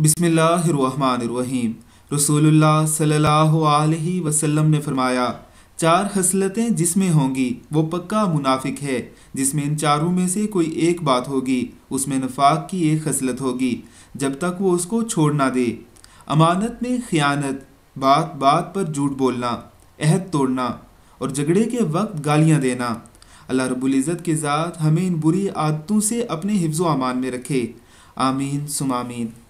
बिसमीम रसूलुल्लाह सल्लल्लाहु अलैहि वसल्लम ने फरमाया चार खसलतें जिसमें होंगी वो पक्का मुनाफिक है जिसमें इन चारों में से कोई एक बात होगी उसमें नफाक की एक खसलत होगी जब तक वो उसको छोड़ ना दे अमानत में ख़यानत बात बात पर झूठ बोलना अहद तोड़ना और झगड़े के वक्त गालियाँ देना अल्लाह रबुल्ज़त के ज़ात हमें इन बुरी आदतों से अपने हिफ्ज़ अमान में रखे आमीन सुमामीन